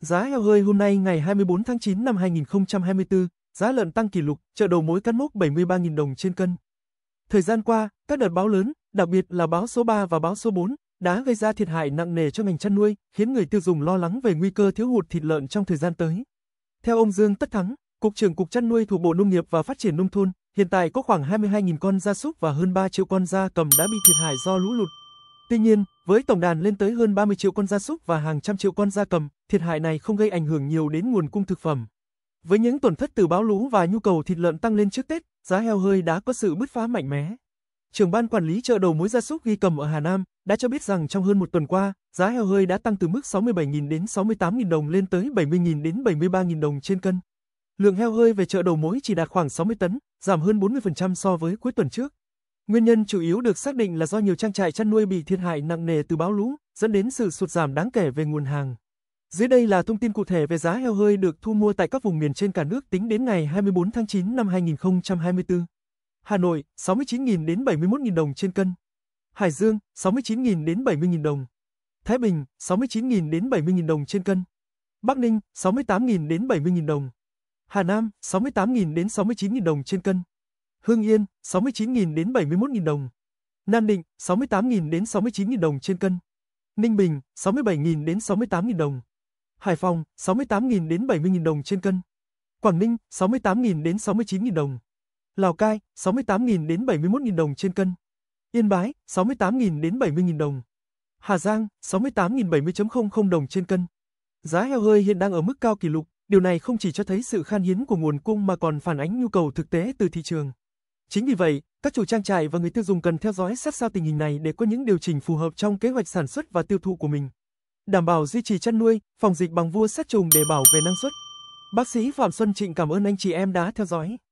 Giá heo hơi hôm nay ngày 24 tháng 9 năm 2024, giá lợn tăng kỷ lục, chợ đầu mối cắt mốc 73.000 đồng trên cân. Thời gian qua, các đợt báo lớn, đặc biệt là báo số 3 và báo số 4, đã gây ra thiệt hại nặng nề cho ngành chăn nuôi, khiến người tiêu dùng lo lắng về nguy cơ thiếu hụt thịt lợn trong thời gian tới. Theo ông Dương Tất Thắng, Cục trưởng Cục Chăn nuôi thuộc Bộ Nông nghiệp và Phát triển Nông thôn, hiện tại có khoảng 22.000 con gia súc và hơn 3 triệu con gia cầm đã bị thiệt hại do lũ lụt Tuy nhiên, với tổng đàn lên tới hơn 30 triệu con gia súc và hàng trăm triệu con gia cầm, thiệt hại này không gây ảnh hưởng nhiều đến nguồn cung thực phẩm. Với những tổn thất từ bão lũ và nhu cầu thịt lợn tăng lên trước Tết, giá heo hơi đã có sự bứt phá mạnh mẽ. Trưởng ban quản lý chợ đầu mối gia súc ghi cầm ở Hà Nam đã cho biết rằng trong hơn một tuần qua, giá heo hơi đã tăng từ mức 67.000 đến 68.000 đồng lên tới 70.000 đến 73.000 đồng trên cân. Lượng heo hơi về chợ đầu mối chỉ đạt khoảng 60 tấn, giảm hơn 40% so với cuối tuần trước. Nguyên nhân chủ yếu được xác định là do nhiều trang trại chăn nuôi bị thiệt hại nặng nề từ bão lũ, dẫn đến sự sụt giảm đáng kể về nguồn hàng. Dưới đây là thông tin cụ thể về giá heo hơi được thu mua tại các vùng miền trên cả nước tính đến ngày 24 tháng 9 năm 2024. Hà Nội, 69.000 đến 71.000 đồng trên cân. Hải Dương, 69.000 đến 70.000 đồng. Thái Bình, 69.000 đến 70.000 đồng trên cân. Bắc Ninh, 68.000 đến 70.000 đồng. Hà Nam, 68.000 đến 69.000 đồng trên cân. Hương Yên, 69.000 đến 71.000 đồng. Nam Định, 68.000 đến 69.000 đồng trên cân. Ninh Bình, 67.000 đến 68.000 đồng. Hải Phòng, 68.000 đến 70.000 đồng trên cân. Quảng Ninh, 68.000 đến 69.000 đồng. Lào Cai, 68.000 đến 71.000 đồng trên cân. Yên Bái, 68.000 đến 70.000 đồng. Hà Giang, 68.070.00 đồng trên cân. Giá heo hơi hiện đang ở mức cao kỷ lục, điều này không chỉ cho thấy sự khan hiếm của nguồn cung mà còn phản ánh nhu cầu thực tế từ thị trường. Chính vì vậy, các chủ trang trại và người tiêu dùng cần theo dõi sát sao tình hình này để có những điều chỉnh phù hợp trong kế hoạch sản xuất và tiêu thụ của mình. Đảm bảo duy trì chăn nuôi, phòng dịch bằng vua sát trùng để bảo vệ năng suất. Bác sĩ Phạm Xuân Trịnh cảm ơn anh chị em đã theo dõi.